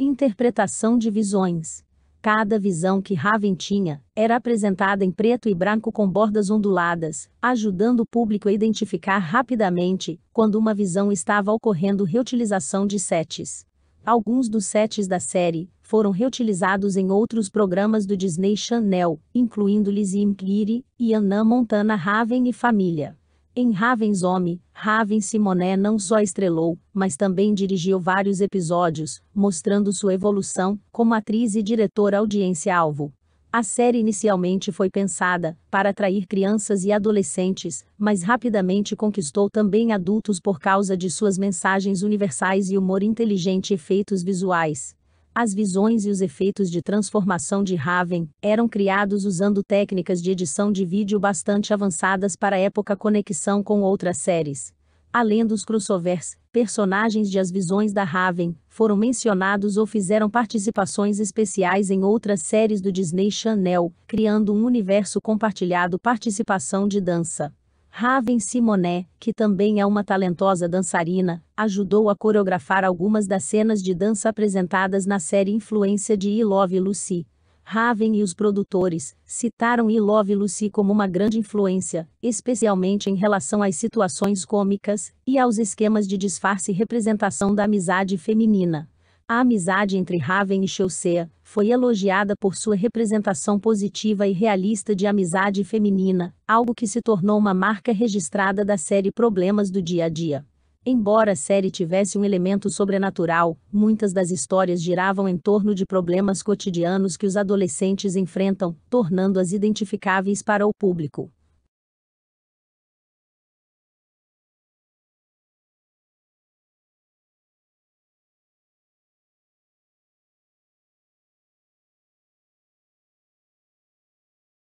Interpretação de visões. Cada visão que Raven tinha era apresentada em preto e branco com bordas onduladas, ajudando o público a identificar rapidamente quando uma visão estava ocorrendo reutilização de sets. Alguns dos sets da série foram reutilizados em outros programas do Disney Channel, incluindo Lizzie McGeary, Anna Montana Raven e Família. Em Raven's Home, Raven Simonet não só estrelou, mas também dirigiu vários episódios, mostrando sua evolução como atriz e diretora audiência-alvo. A série inicialmente foi pensada para atrair crianças e adolescentes, mas rapidamente conquistou também adultos por causa de suas mensagens universais e humor inteligente e efeitos visuais. As visões e os efeitos de transformação de Raven eram criados usando técnicas de edição de vídeo bastante avançadas para a época conexão com outras séries. Além dos crossovers, personagens de As Visões da Raven foram mencionados ou fizeram participações especiais em outras séries do Disney Channel, criando um universo compartilhado participação de dança. Raven Simonet, que também é uma talentosa dançarina, ajudou a coreografar algumas das cenas de dança apresentadas na série Influência de I Love Lucy. Raven e os produtores citaram I Love Lucy como uma grande influência, especialmente em relação às situações cômicas e aos esquemas de disfarce e representação da amizade feminina. A amizade entre Raven e Chelsea foi elogiada por sua representação positiva e realista de amizade feminina, algo que se tornou uma marca registrada da série Problemas do Dia a Dia. Embora a série tivesse um elemento sobrenatural, muitas das histórias giravam em torno de problemas cotidianos que os adolescentes enfrentam, tornando-as identificáveis para o público.